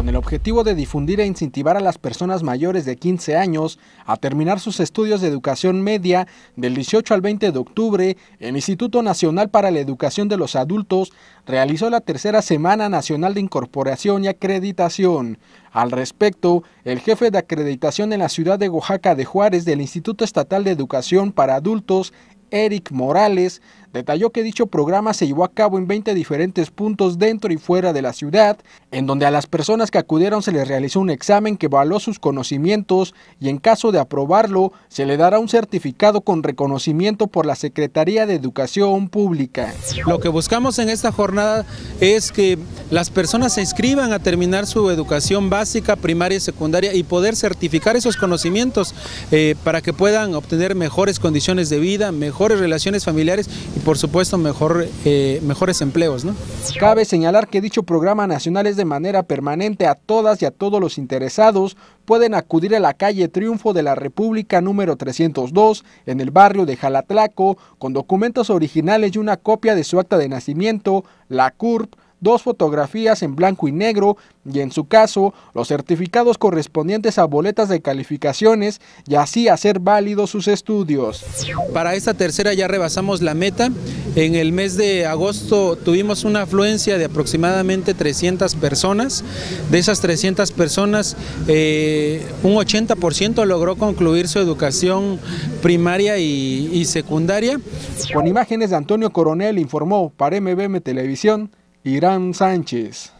con el objetivo de difundir e incentivar a las personas mayores de 15 años a terminar sus estudios de educación media del 18 al 20 de octubre, el Instituto Nacional para la Educación de los Adultos realizó la tercera Semana Nacional de Incorporación y Acreditación. Al respecto, el jefe de acreditación en la ciudad de Oaxaca de Juárez del Instituto Estatal de Educación para Adultos, Eric Morales, detalló que dicho programa se llevó a cabo en 20 diferentes puntos dentro y fuera de la ciudad, en donde a las personas que acudieron se les realizó un examen que evaluó sus conocimientos y en caso de aprobarlo se le dará un certificado con reconocimiento por la Secretaría de Educación Pública. Lo que buscamos en esta jornada es que las personas se inscriban a terminar su educación básica, primaria y secundaria y poder certificar esos conocimientos eh, para que puedan obtener mejores condiciones de vida, mejores relaciones familiares y por supuesto mejor, eh, mejores empleos. Cabe señalar que dicho programa nacional es de manera permanente a todas y a todos los interesados. Pueden acudir a la calle Triunfo de la República número 302 en el barrio de Jalatlaco con documentos originales y una copia de su acta de nacimiento, la CURP, dos fotografías en blanco y negro y en su caso los certificados correspondientes a boletas de calificaciones y así hacer válidos sus estudios. Para esta tercera ya rebasamos la meta. En el mes de agosto tuvimos una afluencia de aproximadamente 300 personas. De esas 300 personas, eh, un 80% logró concluir su educación primaria y, y secundaria. Con imágenes de Antonio Coronel informó para MBM Televisión Irán Sánchez.